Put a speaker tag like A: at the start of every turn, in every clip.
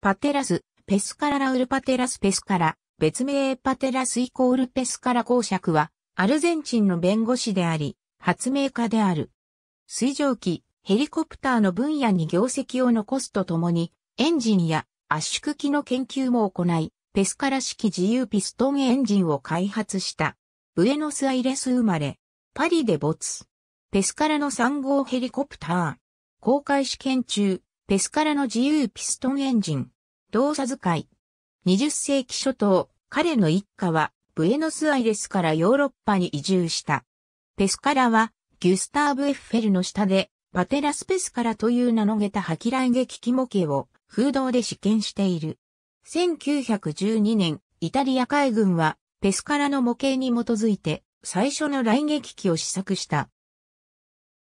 A: パテラス、ペスカララウルパテラスペスカラ、別名パテラスイコールペスカラ公爵は、アルゼンチンの弁護士であり、発明家である。水蒸気、ヘリコプターの分野に業績を残すとともに、エンジンや圧縮機の研究も行い、ペスカラ式自由ピストンエンジンを開発した。ブエノスアイレス生まれ、パリで没。ペスカラの3号ヘリコプター。公開試験中、ペスカラの自由ピストンエンジン、動作使い。20世紀初頭、彼の一家は、ブエノスアイレスからヨーロッパに移住した。ペスカラは、ギュスターブ・エッフェルの下で、パテラスペスカラという名のげた破棄来撃機模型を風洞で試験している。1912年、イタリア海軍はペスカラの模型に基づいて最初の来撃機を試作した。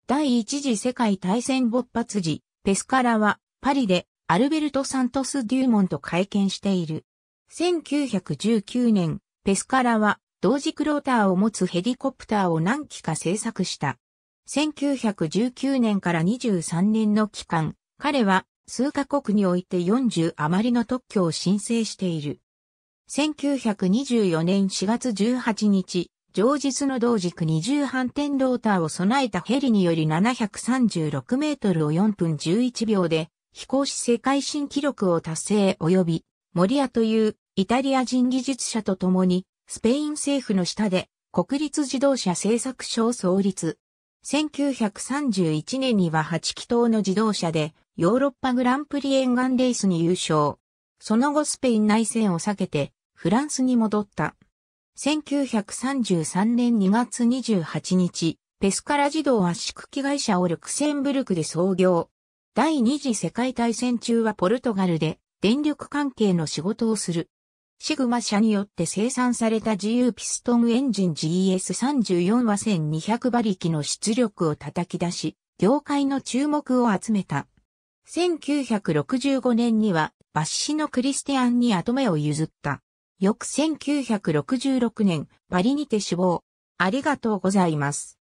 A: 第一次世界大戦勃発時、ペスカラは、パリで、アルベルト・サントス・デューモンと会見している。1919年、ペスカラは、同時クローターを持つヘリコプターを何機か製作した。1919年から23年の期間、彼は、数カ国において40余りの特許を申請している。1924年4月18日、上日の同軸二重反転ローターを備えたヘリにより736メートルを4分11秒で飛行し世界新記録を達成及び、モリアというイタリア人技術者と共にスペイン政府の下で国立自動車製作所を創立。1931年には8気筒の自動車でヨーロッパグランプリ沿岸レースに優勝。その後スペイン内戦を避けてフランスに戻った。1933年2月28日、ペスカラ自動圧縮機会社をルクセンブルクで創業。第二次世界大戦中はポルトガルで電力関係の仕事をする。シグマ社によって生産された自由ピストンエンジン GS34 は1200馬力の出力を叩き出し、業界の注目を集めた。1965年には、バッシのクリスティアンに後目を譲った。翌1966年、パリにて死亡。ありがとうございます。